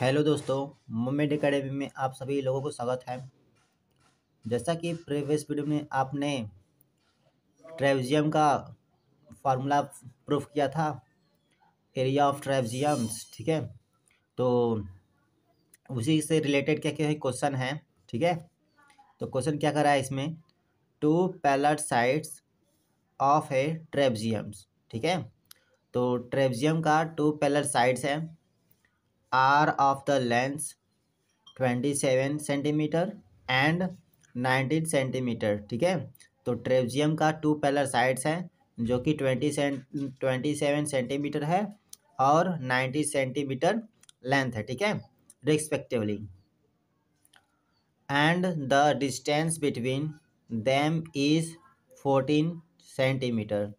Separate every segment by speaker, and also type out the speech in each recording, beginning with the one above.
Speaker 1: Hello दोस्तों मोमेड academy में आप सभी लोगों को स्वागत है जैसा कि प्रीवियस वीडियो में आपने ट्रेवजियम का फार्मूला प्रूफ किया था एरिया ऑफ ट्रेवजियम्स ठीक है तो उसी से रिलेटेड क्या क्या क्वेश्चन है ठीक है तो क्वेश्चन क्या करा है इसमें two parallel sides of a trapeziums ठीक है तो ट्रेवजियम का टू पैलर साइड्स हैं are of the lengths twenty seven centimetre and 19 centimetre ठीक है तो ट्रेवजियम का टू पैलर साइड्स हैं जो कि ट्वेंटी ट्वेंटी सेवन सेंटीमीटर है और नाइन्टी सेंटीमीटर लेंथ है ठीक है respectively and the distance between them is 14 centimetre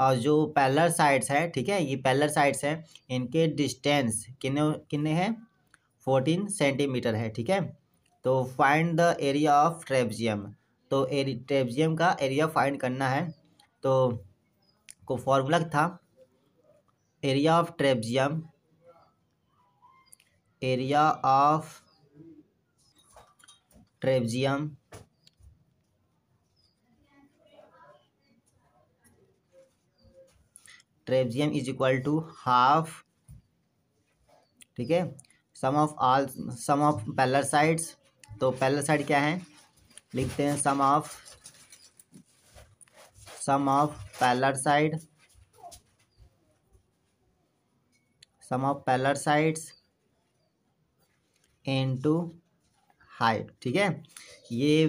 Speaker 1: और जो पैलर साइड्स है ठीक है ये पैलर साइड्स हैं इनके डिस्टेंस किन्ने किन्ने हैं फोर्टीन सेंटीमीटर है ठीक है तो find the area of trapezium तो ट्रेबजियम का एरिया फाइंड करना है तो को फॉर्मूला था area of trapezium area of trapezium trapezium is equal to half ठीक है sum of all sum of parallel sides तो पैलर साइड क्या है लिखते हैं sum of sum of parallel side sum of parallel sides into height ठीक है ये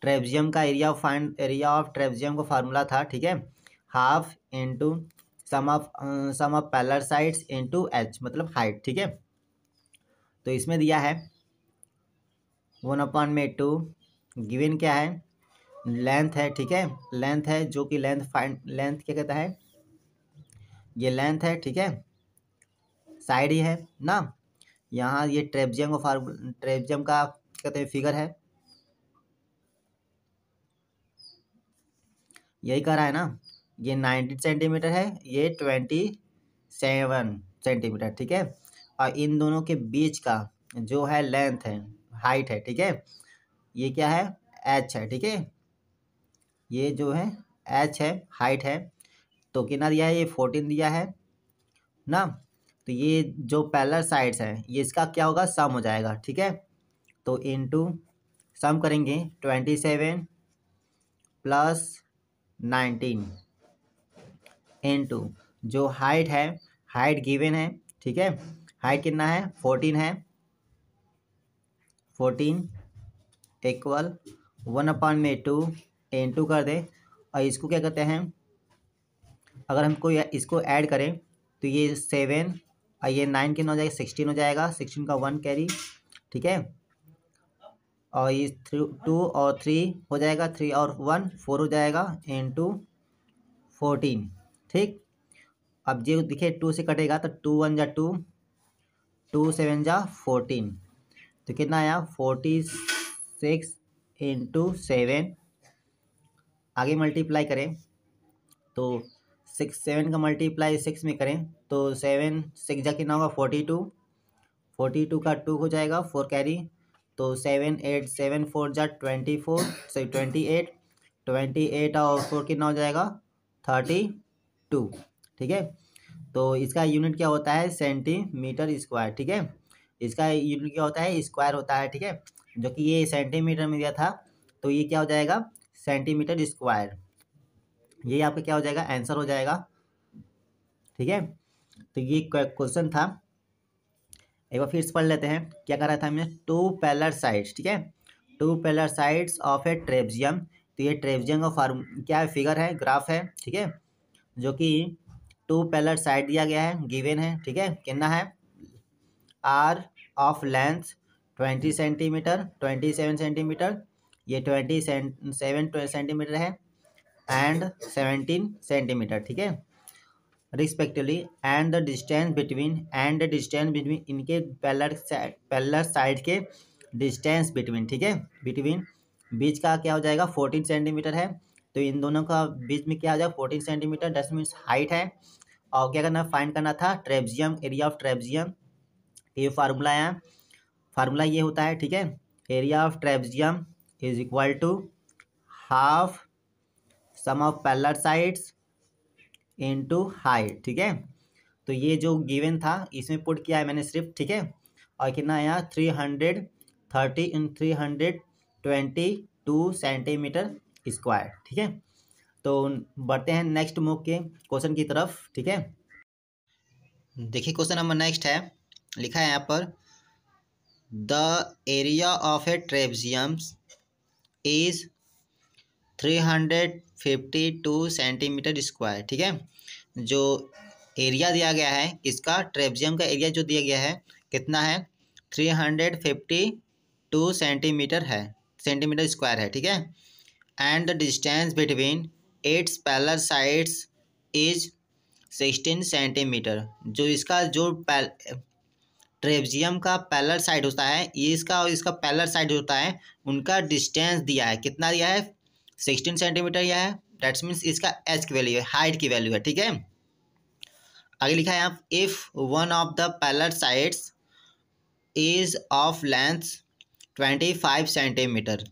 Speaker 1: ट्रेबजियम का area of find area of trapezium का फार्मूला था ठीक है half into sum of sum of parallel sides H मतलब हाइट ठीक है तो इसमें दिया है वन अपॉन में टू गिवन क्या है लेंथ है ठीक है लेंथ है जो कि लेंथ फाइन लेंथ क्या कहता है ये लेंथ है ठीक है साइड ही है ना यहाँ ये ट्रेपजियम का फार्म ट्रेपजियम का कहते हैं फिगर है यही कह रहा है ना ये नाइन्टी सेंटीमीटर है ये ट्वेंटी सेवन सेंटीमीटर ठीक है और इन दोनों के बीच का जो है लेंथ है हाइट है ठीक है ये क्या है एच है ठीक है ये जो है एच है हाइट है तो कितना दिया है ये फोर्टीन दिया है ना तो ये जो पैलर साइड्स हैं ये इसका क्या होगा सम हो जाएगा ठीक है तो इनटू सम करेंगे twenty seven plus nineteen into जो हाइट है हाइट गिवन है ठीक है हाइट कितना है फोर्टीन है फोर्टीन इक्वल वन अपान में टू एन टू कर दे और इसको क्या कहते हैं अगर हम कोई इसको ऐड करें तो ये सेवन और ये नाइन कितना हो जाएगा सिक्सटीन हो जाएगा सिक्सटीन का वन कैरी ठीक है और ये थ्री टू और थ्री हो जाएगा थ्री और वन फोर हो जाएगा एन टू फोर्टीन ठीक अब जे देखिए टू से कटेगा तो टू वन जा टू टू सेवन जा फोर्टीन तो कितना आया फोर्टी सिक्स इंटू सेवन आगे मल्टीप्लाई करें तो सिक्स सेवन का मल्टीप्लाई सिक्स में करें तो सेवन सिक्स जा कितना होगा फोर्टी टू फोर्टी टू का टू हो जाएगा फोर कैरी तो सेवन एट सेवन फोर जा twenty four sorry twenty eight twenty eight और फोर कितना हो जाएगा थर्टी टू ठीक है तो इसका यूनिट क्या होता है सेंटीमीटर स्क्वायर ठीक है इसका यूनिट क्या होता है स्क्वायर होता है ठीक है जो कि ये सेंटीमीटर में दिया था तो ये क्या हो जाएगा सेंटीमीटर स्क्वायर ये आपका क्या हो जाएगा आंसर हो जाएगा ठीक है तो ये क्वेश्चन था एक बार फिर से पढ़ लेते हैं क्या कर रहा था हमने टू पैलर साइड्स ठीक है two parallel sides of a trapezium तो ये ट्रेबजियम का फार्म क्या है फिगर है ग्राफ है ठीक है जो कि टू पैलर साइड दिया गया है गिवेन है ठीक है कितना है are of length twenty centimetre twenty seven centimetre ये ट्वेंटी सेवन सेंटीमीटर है एंड सेवेंटीन सेंटीमीटर ठीक है respectively and the distance between and the distance between इनके पैलर साइड पैलर साइड के डिस्टेंस बिटवीन ठीक है बिटवीन बीच का क्या हो जाएगा फोर्टीन सेंटीमीटर है तो इन दोनों का हम्म। बीच में क्या आ जाएगा fourteen centimetre that's mean height है और क्या करना फाइंड करना था ट्रेब्जियम एरिया ऑफ ट्रेब्जियम ये फार्मूला है फार्मूला ये होता है ठीक है area of trapezium is equal to half sum of parallel sides into height ठीक है तो ये जो गिवन था इसमें पुट किया है मैंने सिर्फ ठीक है और कितना आया three hundred thirty in three hundred twenty two centimetre square ठीक है तो बढ़ते हैं नेक्स्ट मुख के क्वेश्चन की तरफ ठीक है देखिए क्वेश्चन नंबर नेक्स्ट है लिखा है यहाँ पर the area of a trapeziums is three hundred fifty two centimetre square ठीक है जो एरिया दिया गया है इसका ट्रेबजियम का एरिया जो दिया गया है कितना है three hundred fifty two centimetre है सेंटीमीटर स्क्वायर है ठीक है and the distance between its parallel sides is sixteen centimetre जो इसका जो पैल ट्रेबजियम का पैलर साइड होता है ये इसका और इसका पैलर साइड होता है उनका डिस्टेंस दिया है कितना दिया है सिक्सटीन सेंटीमीटर यह है डेट्स मीन्स इसका एच की वैल्यू है हाइट की वैल्यू है ठीक है आगे लिखा है आप if one of the parallel sides is of length twenty five centimetre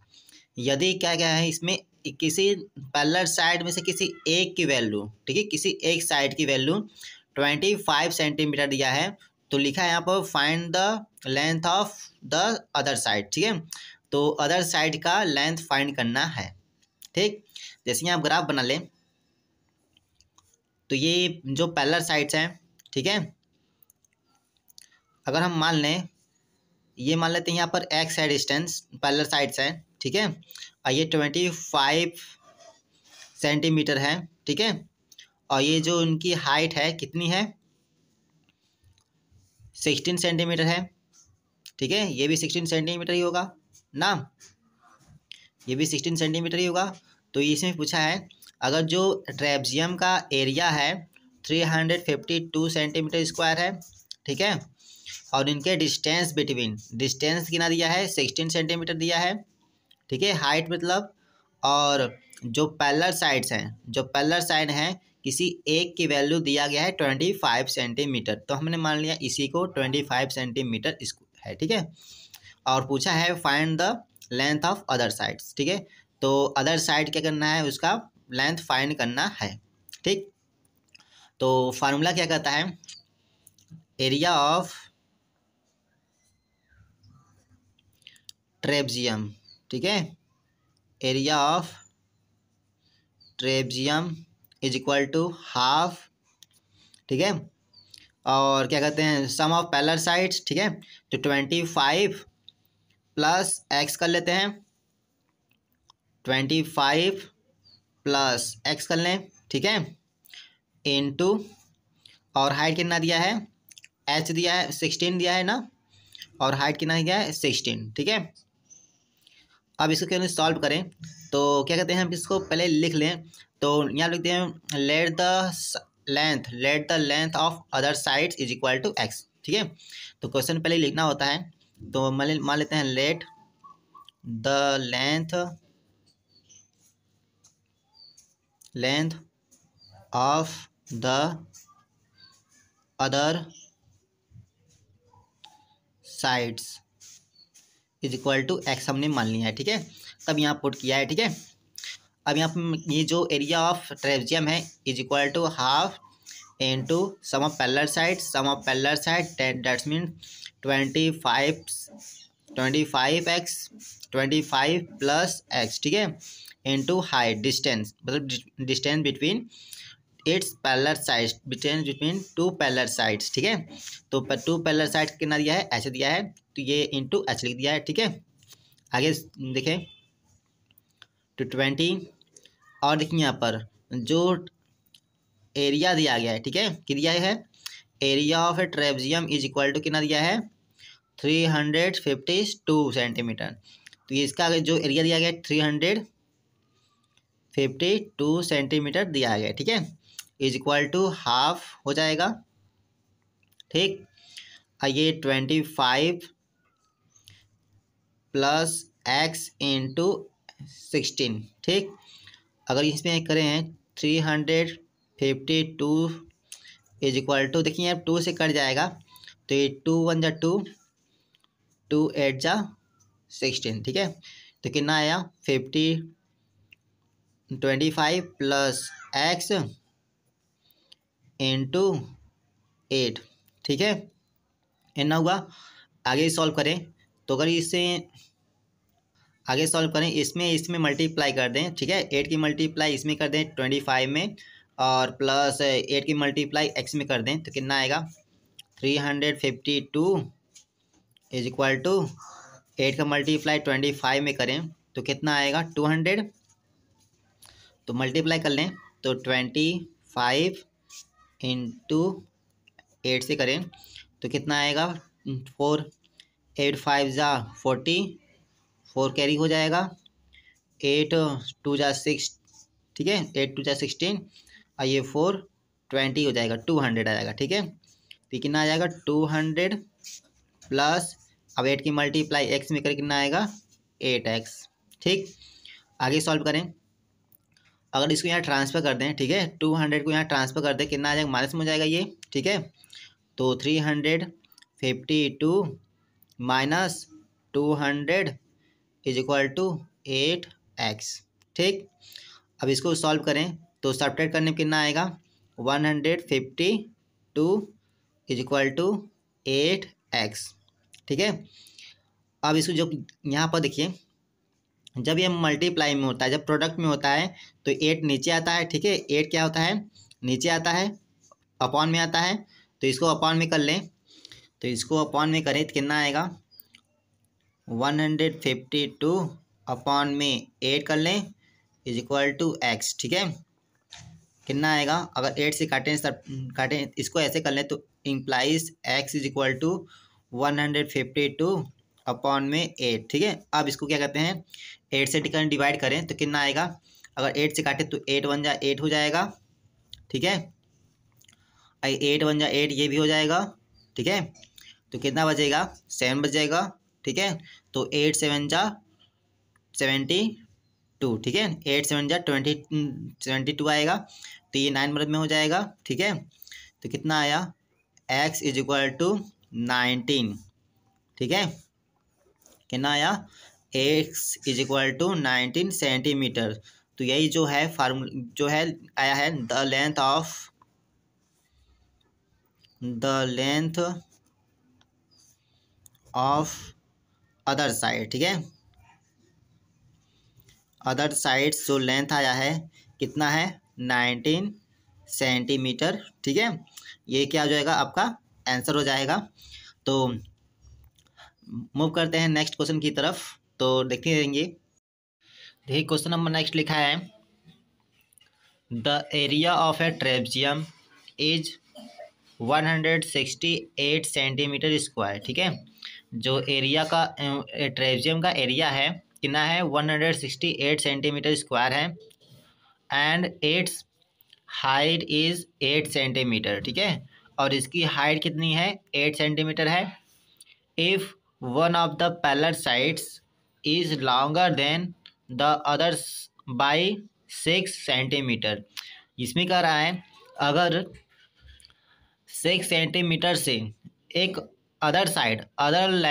Speaker 1: यदि क्या क्या है इसमें किसी पैलर साइड में से किसी एक की वैल्यू ठीक है किसी एक साइड की वैल्यू ट्वेंटी फाइव सेंटीमीटर दिया है तो लिखा है यहाँ पर find the length of the other side ठीक है तो अदर साइड का लेंथ फाइंड करना है ठीक जैसे यहाँ आप ग्राफ बना लें तो ये जो पैलर साइड्स हैं ठीक है अगर हम मान लें ये मान लेते हैं यहाँ पर एक्स है डिस्टेंस पैलर साइड्स हैं ठीक है और ये ट्वेंटी फाइव सेंटीमीटर है ठीक है और ये जो उनकी हाइट है कितनी है सिक्सटीन सेंटीमीटर है ठीक है ये भी सिक्सटीन सेंटीमीटर ही होगा ना ये भी सिक्सटीन सेंटीमीटर ही होगा तो इसमें पूछा है अगर जो ट्रेबजियम का एरिया है three hundred fifty two centimetre square है ठीक है और इनके डिस्टेंस बिटवीन डिस्टेंस कितना दिया है सिक्सटीन सेंटीमीटर दिया है ठीक है हाइट मतलब और जो पैलर साइड्स हैं जो पैलर साइड हैं किसी एक की वैल्यू दिया गया है ट्वेंटी फाइव सेंटीमीटर तो हमने मान लिया इसी को ट्वेंटी फाइव सेंटीमीटर है ठीक है और पूछा है find the length of other sides ठीक है तो अदर साइड क्या करना है उसका लेंथ फाइंड करना है ठीक तो फार्मूला क्या कहता है एरिया ऑफ ट्रेबजियम ठीक है area of trapezium is equal to half ठीक है और क्या कहते हैं सम ऑफ पैलर साइड्स ठीक है तो ट्वेंटी फाइव प्लस एक्स कर लेते हैं ट्वेंटी फाइव प्लस एक्स कर लें ठीक है इन टू और हाइट कितना दिया है एच दिया है सिक्सटीन दिया है ना और हाइट कितना दिया है सिक्सटीन ठीक है अब इसको क्यों सॉल्व करें तो क्या कहते हैं हम इसको पहले लिख लें तो यहाँ लिखते हैं let the length let the length of other sides is equal to X ठीक है तो क्वेश्चन पहले लिखना होता है तो मान मान लेते हैं let the length length of the other sides is equal to x हमने मान लिया है ठीक है तब यहाँ पुट किया है ठीक है अब यहाँ पर ये जो एरिया ऑफ ट्रेवजियम है is equal to half to sum of parallel side sum of parallel side ten that's mean twenty five twenty five x twenty five plus x ठीक है इन टू हाइट डिस्टेंस मतलब distance between its parallel side between between two parallel sides ठीक है तो पर to parallel side कितना दिया है ऐसे दिया है तो ये टू एच लिख दिया है ठीक है आगे देखें टू तो ट्वेंटी और देखिए यहाँ पर जो एरिया दिया गया है ठीक है कि दिया है area of a trapezium is equal to कितना दिया है three hundred fifty two centimetre तो ये इसका जो एरिया दिया गया है three hundred fifty two centimetre दिया गया है ठीक है इज इक्वल टू हाफ हो जाएगा ठीक आइए twenty five plus x into sixteen ठीक अगर इसमें करें three hundred fifty two is equal to देखिए अब टू से कट जाएगा तो ये टू वन जा टू टू एट जा सिक्सटीन ठीक है तो कितना आया fifty twenty five plus x into eight ठीक है इतना हुआ आगे सॉल्व करें तो अगर इसे आगे सॉल्व करें इसमें इसमें मल्टीप्लाई कर दें ठीक है एट की मल्टीप्लाई इसमें कर दें ट्वेंटी फाइव में और प्लस एट की मल्टीप्लाई एक्स में कर दें तो कितना आएगा three hundred fifty two is equal to eight का मल्टीप्लाई ट्वेंटी फाइव में करें तो कितना आएगा टू हंड्रेड तो मल्टीप्लाई कर लें तो ट्वेंटी फाइव इंटू एट से करें तो कितना आएगा फोर एट फाइव ज़ा फोर्टी फोर कैरी हो जाएगा एट टू ज़ा सिक्स ठीक है एट टू ज़ा सिक्सटीन और ये फोर ट्वेंटी हो जाएगा टू हंड्रेड आ जाएगा ठीक है तो कितना आ जाएगा टू हंड्रेड प्लस अब एट की मल्टीप्लाई एक्स में कर कितना आएगा एट एक्स ठीक आगे सॉल्व करें अगर इसको यहाँ ट्रांसफ़र कर दें ठीक है टू हंड्रेड को यहाँ ट्रांसफ़र कर दें कितना आ जाएगा माइनस में हो जाएगा ये ठीक है तो three hundred fifty two minus two hundred is equal to eight x ठीक अब इसको सॉल्व करें तो सब्ट्रैक्ट करने में कितना आएगा one hundred fifty two is equal to eight x ठीक है अब इसको जो यहाँ पर देखिए जब ये मल्टीप्लाई में होता है जब प्रोडक्ट में होता है तो एट नीचे आता है ठीक है एट क्या होता है नीचे आता है अपॉन में आता है तो इसको अपॉन में कर लें तो इसको अपॉन में करें तो कितना आएगा one hundred fifty two upon में एट कर लें इज इक्वल टू एक्स ठीक है कितना आएगा अगर एट से काटें सर काटें इसको ऐसे कर लें तो implies x is equal to one hundred fifty two upon में एट ठीक है अब इसको क्या कहते हैं एट से डिवाइड करें तो कितना आएगा अगर एट से काटे तो एट वन जा एट हो जाएगा ठीक है एट वन जा एट ये भी हो जाएगा ठीक है तो कितना बचेगा सेवन बच जाएगा ठीक है तो एट सेवन जा सेवेंटी टू ठीक है एट सेवन जा ट्वेंटी सेवेंटी टू आएगा तो ये नाइन मदद में हो जाएगा ठीक है तो कितना आया x is equal to nineteen ठीक है कितना आया x is equal to nineteen centimetre तो यही जो है फार्म जो है आया है the length of the length of other side ठीक है अदर साइड जो लेंथ आया है कितना है नाइनटीन सेंटीमीटर ठीक है ये क्या हो जाएगा आपका आंसर हो जाएगा तो मूव करते हैं नेक्स्ट क्वेश्चन की तरफ तो देखते रहेंगे देखिए क्वेश्चन नंबर नेक्स्ट लिखा है the area of a trapezium is 168 centimetre square ठीक है जो एरिया का ट्रेबजियम का एरिया है कितना है 168 सेंटीमीटर स्क्वायर है and its height is eight centimetre ठीक है और इसकी हाइट कितनी है एट सेंटीमीटर है if one of the parallel sides is longer than the others by six centimetre इसमें कह रहा है अगर सिक्स सेंटीमीटर से एक other side other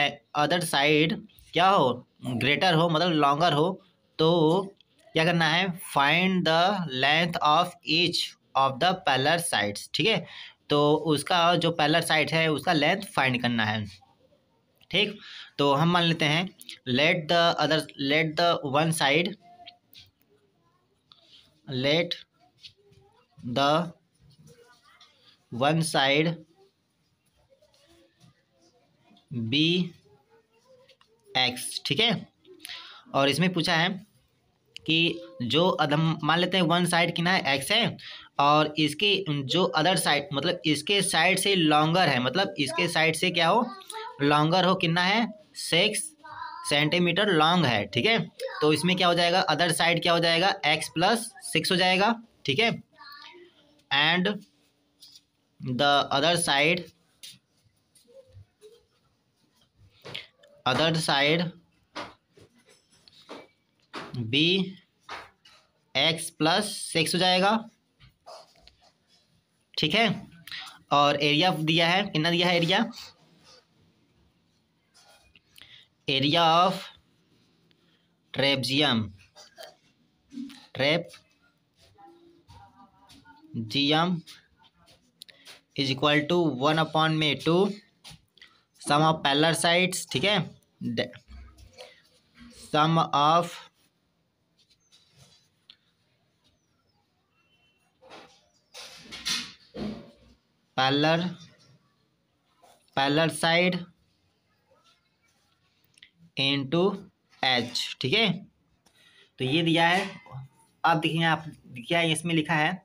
Speaker 1: other side क्या हो ग्रेटर हो मतलब लॉन्गर हो तो क्या करना है find the length of each of the parallel sides ठीक है तो उसका जो पैलर साइड है उसका लेंथ फाइंड करना है ठीक तो हम मान लेते हैं let the other let the one side let the one side be x ठीक है और इसमें पूछा है कि जो अदम मान लेते हैं वन साइड की ना एक्स है और इसके जो अदर साइड मतलब इसके साइड से लॉन्गर है मतलब इसके साइड से क्या हो लॉन्गर हो कितना है सिक्स सेंटीमीटर लॉन्ग है ठीक है तो इसमें क्या हो जाएगा अदर साइड क्या हो जाएगा एक्स प्लस सिक्स हो जाएगा ठीक है and the other side other side be x plus six हो जाएगा ठीक है और एरिया दिया है कितना दिया है area area of trapezium trapezium is equal to one upon में two sum of parallel sides ठीक है sum of parallel parallel side and to H ठीक है तो ये दिया है अब देखिए आप क्या इसमें लिखा है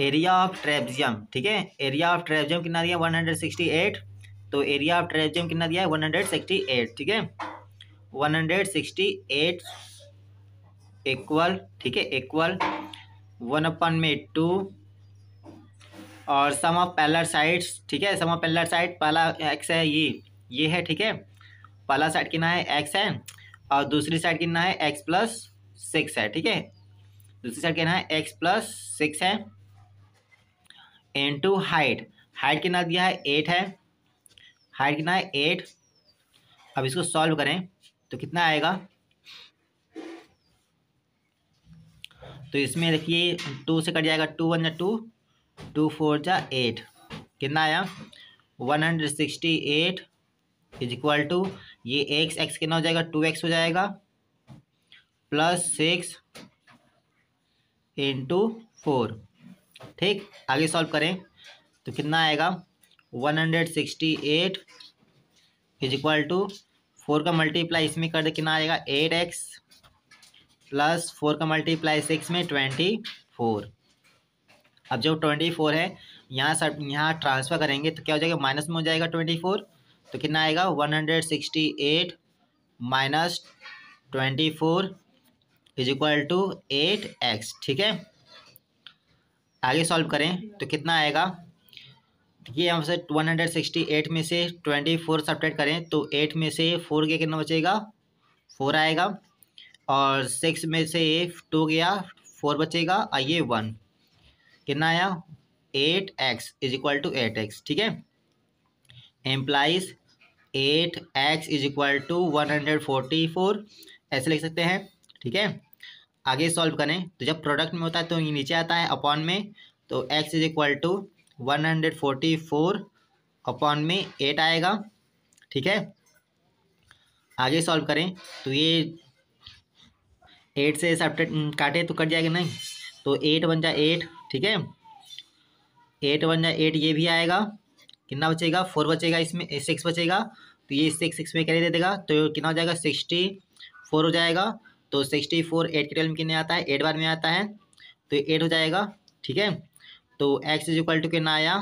Speaker 1: एरिया ऑफ ट्रेबजियम ठीक है एरिया ऑफ ट्रेबजियम कितना दिया 168 तो एरिया ऑफ ट्रेबजियम कितना दिया है 168 ठीक है 168 इक्वल ठीक है इक्वल वन अपन में टू और सम ऑफ पैलर साइड्स ठीक है सम ऑफ पैलर साइड पहला एक्स है ये ये है ठीक है पहला साइड कितना है एक्स है और दूसरी साइड कितना है एक्स प्लस सिक्स है ठीक है दूसरी साइड कितना है एक्स प्लस सिक्स है टू हाइट हाइट कितना दिया है एट है हाइट कितना है एट अब इसको सॉल्व करें तो कितना आएगा तो इसमें देखिए टू से कट जाएगा टू वन या टू टू फोर जा एट कितना आया one hundred sixty eight is equal to ये एक्स एक्स कितना हो जाएगा टू एक्स हो जाएगा प्लस सिक्स इंटू फोर ठीक आगे सॉल्व करें तो कितना आएगा one hundred sixty eight is equal to four का मल्टीप्लाई इसमें कर दे कितना आएगा एट एक्स प्लस फोर का मल्टीप्लाई सिक्स में ट्वेंटी फोर अब जब ट्वेंटी फोर है यहाँ सब यहाँ ट्रांसफ़र करेंगे तो क्या हो जाएगा माइनस में हो जाएगा ट्वेंटी फोर तो कितना आएगा one hundred sixty eight minus twenty four is equal to eight x ठीक है आगे सॉल्व करें तो कितना आएगा तो ये हमसे 168 में से 24 सब्ट्रैक्ट करें तो 8 में से 4 गया कितना बचेगा 4 आएगा और 6 में से 2 गया 4 बचेगा आइए वन 1 कितना आया 8x x is equal to eight ठीक है implies eight x is equal to one hundred forty four ऐसे लिख सकते हैं ठीक है आगे सॉल्व करें तो जब प्रोडक्ट में होता है तो ये नीचे आता है अपॉन में तो x is equal to one hundred forty four upon में एट आएगा ठीक है आगे सॉल्व करें तो ये एट से हम्म, काटे तो कट जाएगा नहीं तो एट बन जाए एट ठीक है एट बन जाए एट ये भी आएगा कितना बचेगा फोर बचेगा इसमें सिक्स बचेगा तो ये सिक्स सिक्स में कैरी दे देगा तो कितना हो जाएगा सिक्सटी फोर हो जाएगा तो सिक्सटी फोर एट के में कितने आता है एट बार में आता है तो एट हो जाएगा ठीक है तो एक्स इज इक्वल टू कितना आया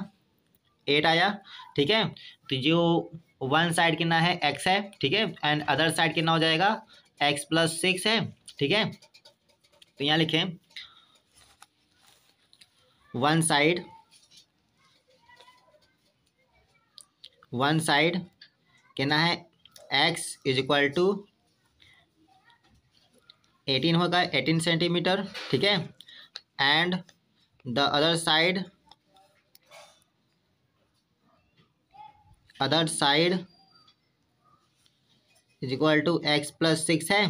Speaker 1: एट आया ठीक है तो जो वन साइड कितना है एक्स है ठीक है एंड अदर साइड कितना हो जाएगा एक्स प्लस सिक्स है ठीक है तो यहाँ लिखें वन साइड वन साइड कहना है x is equal to eighteen होगा एटीन सेंटीमीटर ठीक है and the other side other side is equal to x plus six है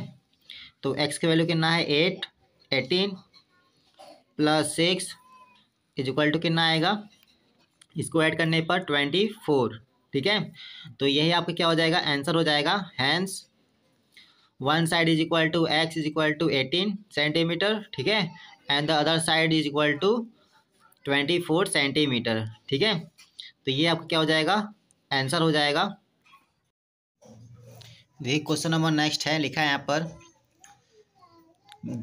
Speaker 1: तो एक्स की वैल्यू कितना है eight eighteen plus six is equal to कितना आएगा इसको ऐड करने पर ट्वेंटी फोर ठीक है तो यही आपका क्या हो जाएगा आंसर हो जाएगा hence one side is equal to x is equal to eighteen centimetre ठीक है and the other side is equal to twenty four centimetre ठीक है तो ये आपका क्या हो जाएगा आंसर हो जाएगा देखिए क्वेश्चन नंबर नेक्स्ट है लिखा है यहाँ पर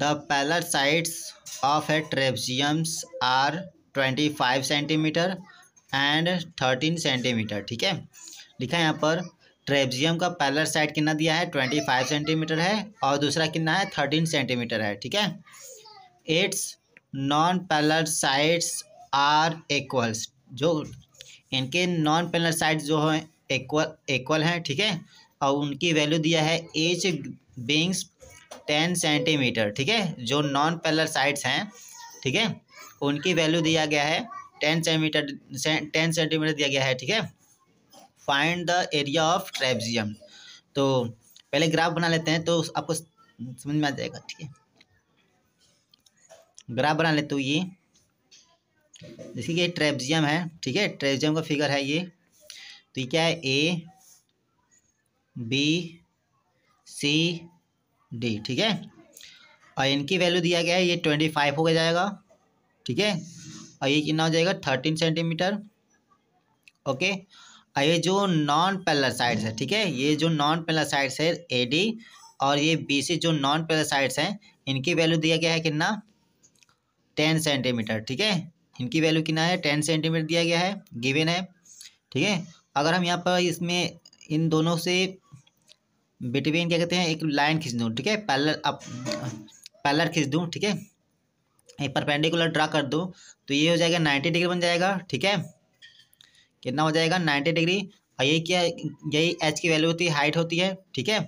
Speaker 1: the parallel sides of a trapeziums are twenty five centimetre and thirteen centimetre ठीक है लिखा है यहाँ पर ट्रेबजियम का पैलर साइड कितना दिया है ट्वेंटी फाइव सेंटीमीटर है और दूसरा कितना है थर्टीन सेंटीमीटर है ठीक है its non parallel sides are equals जो इनके नॉन पैलर साइड जो हैं इक्वल इक्वल हैं ठीक है और उनकी वैल्यू दिया है एच बिंग्स टेन सेंटीमीटर ठीक है जो नॉन पैलर साइड्स हैं ठीक है उनकी वैल्यू दिया गया है टेन सेंटीमीटर टेन सेंटीमीटर दिया गया है ठीक है find the area of trapezium तो पहले ग्राफ बना लेते हैं तो आपको समझ में आ जाएगा ठीक है ग्राफ बना लेते हो ये देखिए ये ट्रेपजियम है ठीक है ट्रेब्जियम का फिगर है ये तो ये क्या है ए बी सी डी ठीक है और इनकी वैल्यू दिया गया है ये ट्वेंटी फाइव हो गया जाएगा ठीक है और ये कितना हो जाएगा थर्टीन सेंटीमीटर ओके और ये जो नॉन पैलर साइड्स है ठीक है ये जो नॉन पेलर साइड्स है ए डी और ये बी सी जो नॉन पेलर साइड्स हैं इनकी वैल्यू दिया गया है कितना टेन सेंटीमीटर ठीक है इनकी वैल्यू कितना है टेन सेंटीमीटर दिया गया है गिवन है ठीक है अगर हम यहाँ पर इसमें इन दोनों से बिटवीन क्या कहते हैं एक लाइन खींच दूँ ठीक है पैलर अप पैलर खींच दूँ ठीक है एक परपेंडिकुलर ड्रा कर दो तो ये हो जाएगा नाइन्टी डिग्री बन जाएगा ठीक है कितना हो जाएगा नाइन्टी डिग्री और यही क्या यही एच की वैल्यू होती है हाइट होती है ठीक है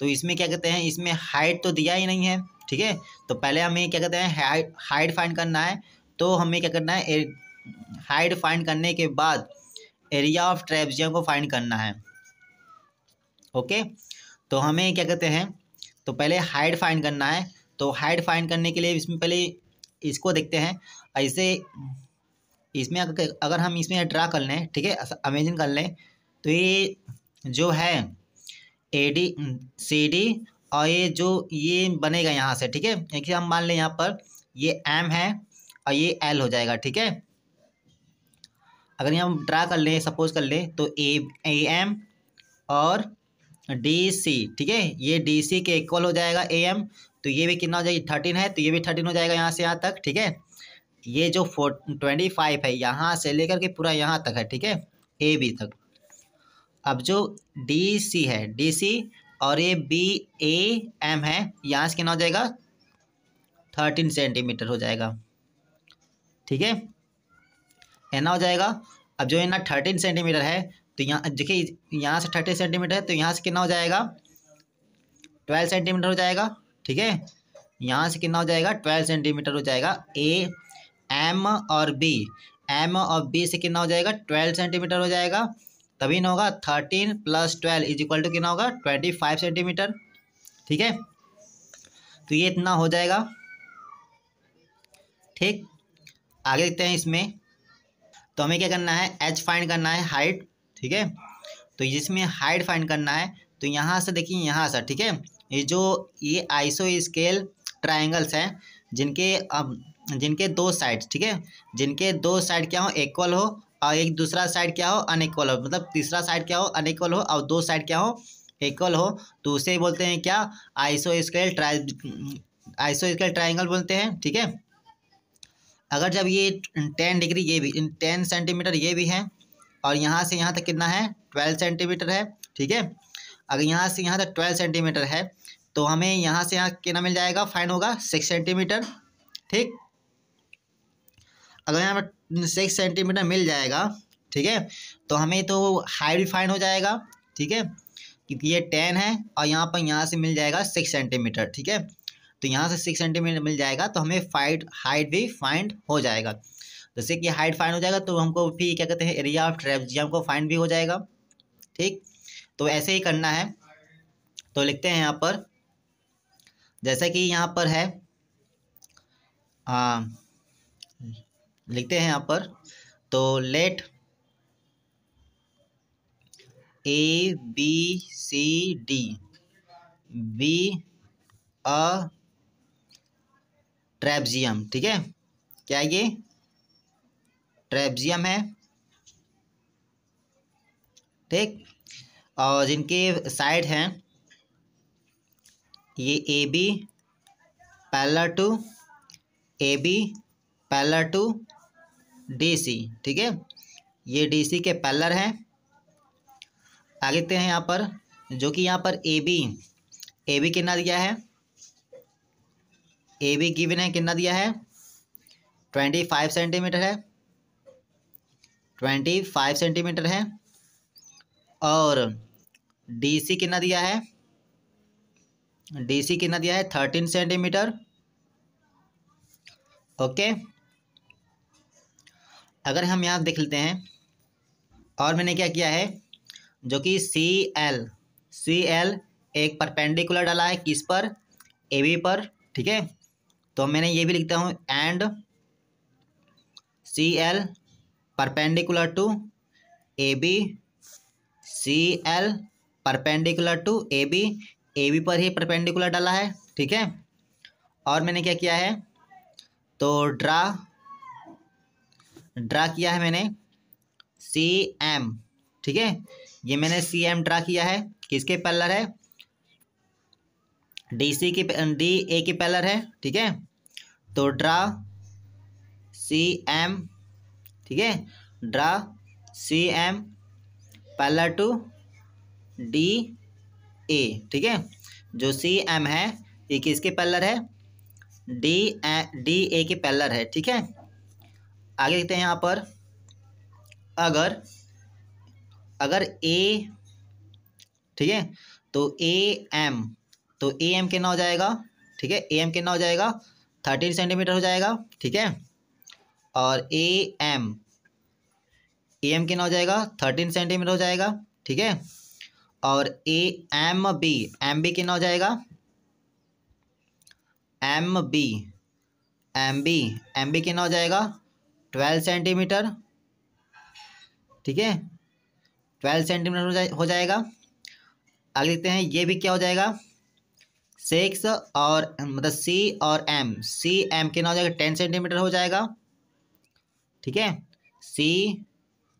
Speaker 1: तो इसमें क्या कहते हैं इसमें हाइट तो दिया ही नहीं है ठीक है तो पहले हमें क्या कहते हैं हाइट हाइट फाइंड करना है तो हमें क्या करना है हाइट फाइंड करने के बाद एरिया ऑफ ट्रेपजियम को फाइंड करना है ओके तो हमें क्या कहते हैं तो पहले हाइट फाइंड करना है तो हाइट फाइंड करने के लिए इसमें पहले इसको देखते हैं ऐसे इसमें अगर हम इसमें ड्रा कर लें ठीक है अमेजिन कर लें तो ये जो है ए डी सी डी और ये जो ये बनेगा यहाँ से ठीक है देखिए हम मान लें यहाँ पर ये एम है और ये एल हो जाएगा ठीक है अगर हम ड्रा कर लें सपोज कर लें तो ए एम और डी सी ठीक है ये डी सी के इक्वल हो जाएगा ए एम तो ये भी कितना हो जाएगी थर्टीन है तो ये भी थर्टीन हो जाएगा यहाँ से यहाँ तक ठीक है ये जो फोर ट्वेंटी फाइव है यहाँ से लेकर के पूरा यहाँ तक है ठीक है ए बी तक अब जो डी सी है डी सी और ये बी ए एम है यहाँ से कितना हो जाएगा थर्टीन सेंटीमीटर हो जाएगा ठीक है एना हो जाएगा अब जो है ना थर्टीन सेंटीमीटर है तो यहाँ देखिए यहाँ से थर्टी सेंटीमीटर है तो यहाँ से कितना हो जाएगा ट्वेल्व सेंटीमीटर हो जाएगा ठीक है यहाँ से कितना हो जाएगा ट्वेल्व सेंटीमीटर हो जाएगा ए एम और बी एम और बी से कितना हो जाएगा ट्वेल्व सेंटीमीटर हो जाएगा तभी ना होगा thirteen plus twelve is equal to कितना होगा ट्वेंटी फाइव सेंटीमीटर ठीक है तो ये इतना हो जाएगा ठीक आगे देखते हैं इसमें तो हमें क्या करना है एच फाइंड करना है हाइट ठीक है तो जिसमें हाइट फाइंड करना है तो यहाँ से देखिए यहाँ से ठीक है ये जो ये आइसो स्केल ट्राइंगल्स हैं जिनके अब जिनके दो साइड ठीक है जिनके दो साइड क्या हो इक्वल हो और एक दूसरा साइड क्या हो अनइक्वल हो मतलब तीसरा साइड क्या हो अनइक्वल हो और दो साइड क्या हो इक्वल हो तो उसे बोलते हैं क्या iso scale try iso scale triangle बोलते हैं ठीक है अगर जब ये टेन डिग्री ये भी टेन सेंटीमीटर ये भी है और यहाँ से यहाँ तक कितना है ट्वेल्व सेंटीमीटर है ठीक है अगर यहाँ से यहाँ तक ट्वेल्व सेंटीमीटर है तो हमें यहाँ से यहाँ कितना मिल जाएगा फाइन होगा सिक्स सेंटीमीटर ठीक अगर यहाँ पर सिक्स सेंटीमीटर मिल जाएगा ठीक है तो हमें तो हाइट भी फाइन हो जाएगा ठीक है क्योंकि ये टेन है और यहाँ पर यहाँ से मिल जाएगा सिक्स सेंटीमीटर ठीक है तो यहाँ से सिक्स सेंटीमीटर मिल जाएगा तो हमें फाइट हाइट भी फाइंड हो जाएगा जैसे की हाइट फाइन हो जाएगा तो हमको फिर क्या कहते हैं एरिया ऑफ ट्रेपजियम को फाइन भी हो जाएगा ठीक तो ऐसे ही करना है तो लिखते हैं यहाँ पर जैसे कि यहाँ पर है आ, लिखते हैं यहाँ पर तो let A B C D be a trapezium ठीक है क्या ये ट्रेब्जियम है ठीक और जिनके साइड हैं ये A B parallel to A B parallel to D C ठीक है ये डी सी के पैलर हैं आगे देखते हैं यहाँ पर जो कि यहाँ पर ए बी ए बी कितना दिया है ए बी गिवन है कितना दिया है ट्वेंटी फाइव सेंटीमीटर है ट्वेंटी फाइव सेंटीमीटर है और डी सी कितना दिया है डी सी कितना दिया है थर्टीन सेंटीमीटर ओके अगर हम यहाँ देख लेते हैं और मैंने क्या किया है जो कि सी एल सी एल एक परपेंडिकुलर डाला है किस पर ए बी पर ठीक है तो मैंने ये भी लिखता हूँ and C L perpendicular to A B C L perpendicular to A B A B पर ही परपेंडिकुलर डाला है ठीक है और मैंने क्या किया है तो ड्रा ड्रा किया है मैंने सी एम ठीक है ये मैंने सी एम ड्रा किया है किसके पैलर है डी सी की डी ए की पैलर है ठीक है तो ड्रा सी एम ठीक है ड्रा सी एम पहला टू डी ए ठीक है जो सी एम है ये किसके पैलर है डी ए डी ए के पैलर है ठीक है आगे देखते हैं यहाँ पर अगर अगर ए ठीक है तो ए एम तो ए एम कितना हो जाएगा ठीक है ए एम कितना हो जाएगा थर्टीन सेंटीमीटर हो जाएगा ठीक है और ए एम ए एम कितना हो जाएगा थर्टीन सेंटीमीटर हो जाएगा ठीक है और A M B M B कितना हो जाएगा M B M B M B कितना हो जाएगा ट्वेल्व सेंटीमीटर ठीक है ट्वेल्व सेंटीमीटर हो, जाएगा आगे देखते हैं ये भी क्या हो जाएगा सिक्स और मतलब सी और एम सी एम कितना हो जाएगा टेन सेंटीमीटर हो जाएगा ठीक है सी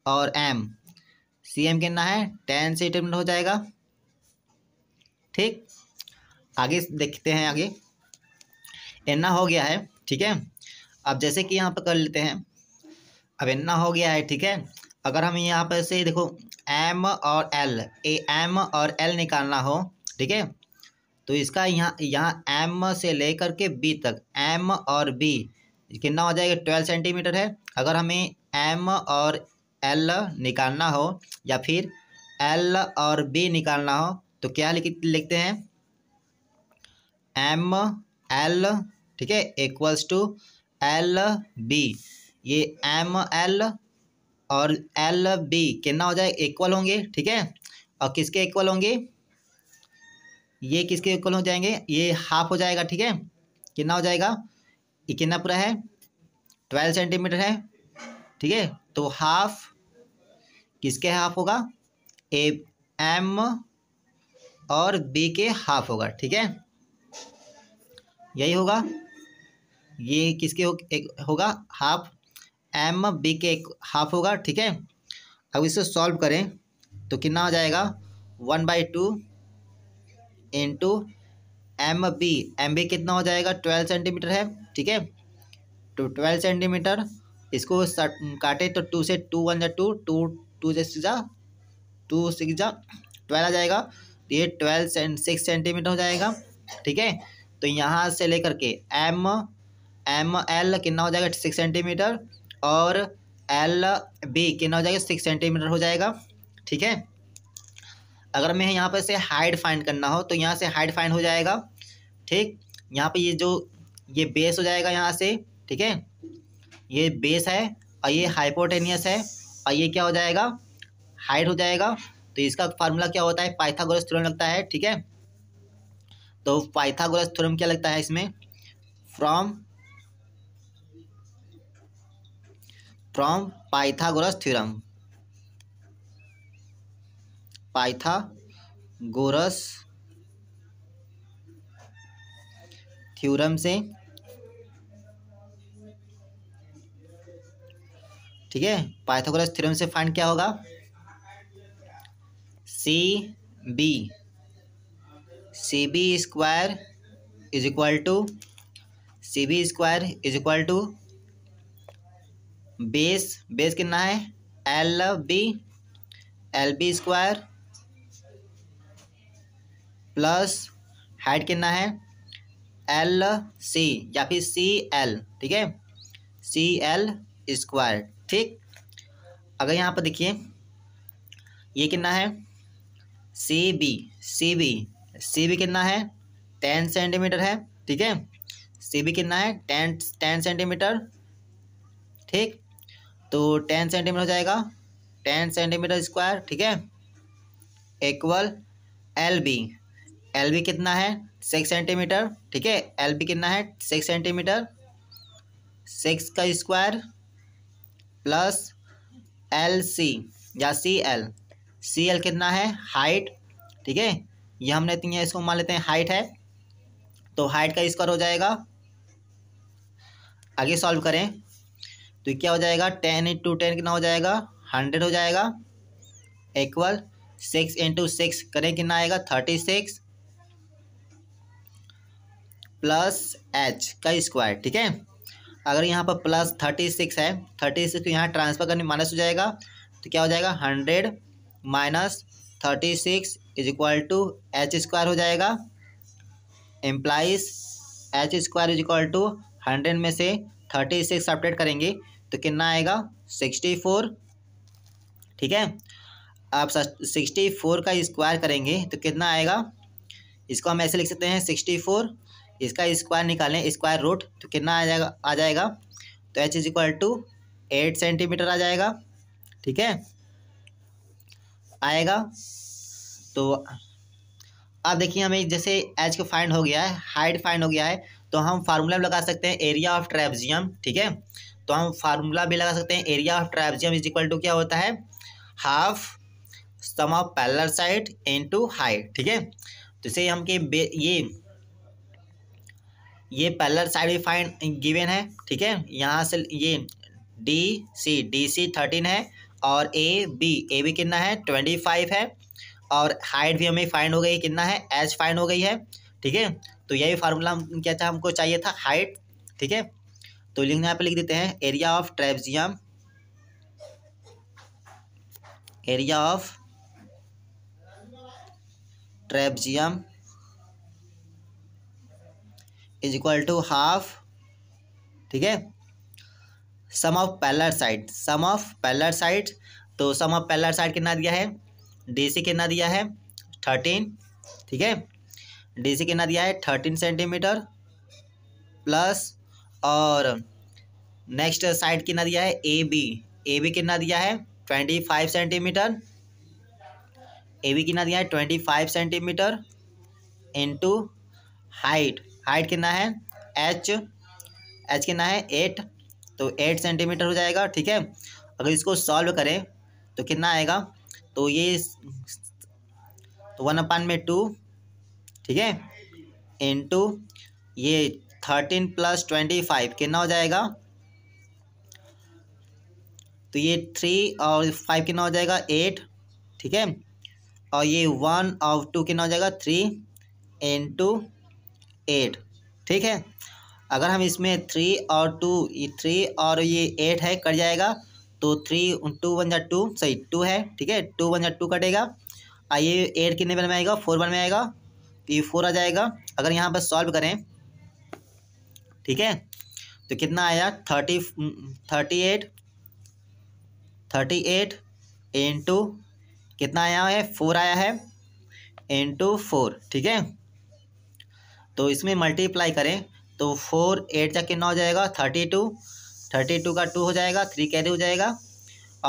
Speaker 1: और एम सी एम कितना है टेन से हो जाएगा ठीक आगे देखते हैं आगे इन्ना हो गया है ठीक है अब जैसे कि यहाँ पर कर लेते हैं अब इन्ना हो गया है ठीक है अगर हम यहाँ पर से देखो एम और एल ए एम और एल निकालना हो ठीक है तो इसका यहाँ यहाँ एम से लेकर के बी तक एम और बी कितना हो जाएगा ट्वेल्व सेंटीमीटर है अगर हमें एम और एल निकालना हो या फिर एल और बी निकालना हो तो क्या लिखते हैं एम एल ठीक है इक्वल्स टू एल बी ये एम एल और एल बी कितना हो जाए इक्वल होंगे ठीक है और किसके इक्वल होंगे ये किसके इक्वल हो जाएंगे ये हाफ हो जाएगा ठीक है कितना हो जाएगा ये कितना पूरा है ट्वेल्व सेंटीमीटर है ठीक है तो हाफ किसके हाफ होगा ए एम और बी के हाफ होगा ठीक है यही होगा ये किसके हो, एक होगा हाफ एम बी के एक हाफ होगा ठीक है अब इसे सॉल्व करें तो कितना हो जाएगा one by two into M B M B कितना हो जाएगा ट्वेल्व सेंटीमीटर है ठीक है टू ट्वेल्व सेंटीमीटर इसको काटे तो टू से टू वन जै टू टू टू से सिक्स टू सिक्स ट्वेल्व आ जाएगा तो ये ट्वेल्व सेंट सिक्स सेंटीमीटर हो जाएगा ठीक है तो यहाँ से लेकर के एम एम एल कितना हो जाएगा सिक्स सेंटीमीटर और एल बी कितना हो जाएगा सिक्स सेंटीमीटर हो जाएगा ठीक है अगर मैं यहाँ पर से हाइट फाइंड करना हो तो यहाँ से हाइट फाइंड हो जाएगा ठीक यहाँ पे ये जो ये बेस हो जाएगा यहाँ से ठीक है ये बेस है और ये हाइपोटेनियस है और ये क्या हो जाएगा हाइट हो जाएगा तो इसका फार्मूला क्या होता है पाइथागोरस थ्योरम लगता है ठीक है तो पाइथागोरस थ्योरम क्या लगता है इसमें from from Pythagoras theorem Pythagoras theorem से ठीक है पाइथागोरस थ्योरम से फाइंड क्या होगा C B C B square is equal to C B square is equal to base base कितना है L B L B square plus height कितना है एल सी या फिर सी एल ठीक है सी एल स्क्वायर ठीक अगर यहाँ पर देखिए ये कितना है C B C B C B कितना है टेन सेंटीमीटर है ठीक है सी बी कितना है टेन टेन सेंटीमीटर ठीक तो टेन सेंटीमीटर हो जाएगा टेन सेंटीमीटर स्क्वायर ठीक है equal L B L B कितना है सिक्स सेंटीमीटर ठीक है एल बी कितना है सिक्स सेंटीमीटर सिक्स का स्क्वायर प्लस एल सी या सी एल सी एल कितना है हाइट ठीक है ये हमने तीन इसको मान लेते हैं हाइट है तो हाइट का स्क्वायर हो जाएगा आगे सॉल्व करें तो क्या हो जाएगा टेन इंटू टेन कितना हो जाएगा हंड्रेड हो जाएगा इक्वल सिक्स इंटू सिक्स करें कितना आएगा थर्टी सिक्स प्लस एच का स्क्वायर ठीक है अगर यहाँ पर प्लस थर्टी सिक्स है थर्टी सिक्स को यहाँ ट्रांसफ़र करने माइनस हो जाएगा तो क्या हो जाएगा hundred minus thirty six is equal to H square हो जाएगा implies H square is equal to hundred में से थर्टी सिक्स अपडेट करेंगे तो कितना आएगा सिक्सटी फोर ठीक है आप सिक्सटी फोर का स्क्वायर करेंगे तो कितना आएगा इसको हम ऐसे लिख सकते हैं सिक्सटी फोर इसका स्क्वायर निकालें स्क्वायर रूट तो कितना आ जाएगा आ जाएगा तो H is equal to eight centimetre आ जाएगा ठीक है आएगा तो अब देखिए हमें जैसे एच का फाइंड हो गया है हाइट फाइंड हो गया है तो हम फार्मूला लगा सकते हैं एरिया ऑफ ट्रैपजियम ठीक है तो हम फार्मूला भी लगा सकते हैं area of trapezium is equal to क्या होता है half sum of parallel side into height ठीक है तो इसे हम के ये ये पैलर साइड भी फाइन गिवेन है ठीक है यहाँ से ये D C D C thirteen है और ए बी ए बी कितना है ट्वेंटी फाइव है और हाइट भी हमें फाइंड हो गई कितना है एच फाइंड हो गई है ठीक है तो यही फार्मूला क्या था हमको चाहिए था हाइट ठीक है तो लिखना यहाँ पे लिख देते हैं area of trapezium area of trapezium is equal to half ठीक है sum of parallel side sum of parallel side तो सम ऑफ पैलर साइड कितना दिया है डी सी कितना दिया है थर्टीन ठीक है डी सी कितना दिया है थर्टीन सेंटीमीटर प्लस और नेक्स्ट साइड कितना दिया है ए बी ए बी कितना दिया है twenty five centimetre A B कितना दिया है twenty five centimetre into height height कितना है एच एच कितना है एट तो एट सेंटीमीटर हो जाएगा ठीक है अगर इसको सॉल्व करें तो कितना आएगा तो ये तो वन अपान में टू ठीक है टू ये थर्टीन प्लस ट्वेंटी फाइव कितना हो जाएगा तो ये थ्री और फाइव कितना हो जाएगा एट ठीक है और ये वन और टू कितना हो जाएगा थ्री इंटू एट ठीक है अगर हम इसमें थ्री और टू ये थ्री और ये एट है कट जाएगा तो थ्री टू वन या टू सही टू है ठीक है टू वन या टू कटेगा आइए एट कितने बन में आएगा फोर बन में आएगा तो ये फोर आ जाएगा अगर यहाँ पर सॉल्व करें ठीक है तो कितना आया thirty thirty eight thirty eight into कितना आया है फोर आया है इंटू फोर ठीक है तो इसमें मल्टीप्लाई करें तो फोर एट जाके नौ हो जाएगा थर्टी टू थर्टी टू का टू हो जाएगा थ्री कैरी हो जाएगा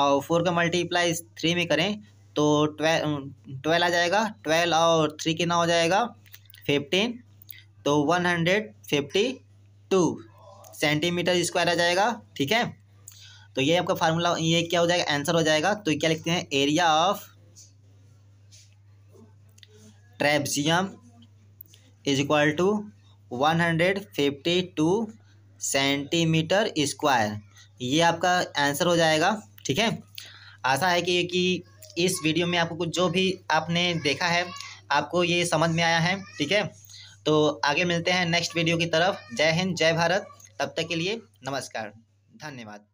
Speaker 1: और फोर का मल्टीप्लाई थ्री में करें तो ट्वेल्व ट्वेल्व आ जाएगा ट्वेल्व और थ्री के नौ हो जाएगा फिफ्टीन तो one hundred fifty two centimetre square आ जाएगा ठीक है तो ये आपका फार्मूला ये क्या हो जाएगा आंसर हो जाएगा तो क्या लिखते हैं area of trapezium is equal to one hundred fifty two centimetre square ये आपका आंसर हो जाएगा ठीक है आशा है कि कि इस वीडियो में आपको कुछ जो भी आपने देखा है आपको ये समझ में आया है ठीक है तो आगे मिलते हैं नेक्स्ट वीडियो की तरफ जय हिंद जय भारत तब तक के लिए नमस्कार धन्यवाद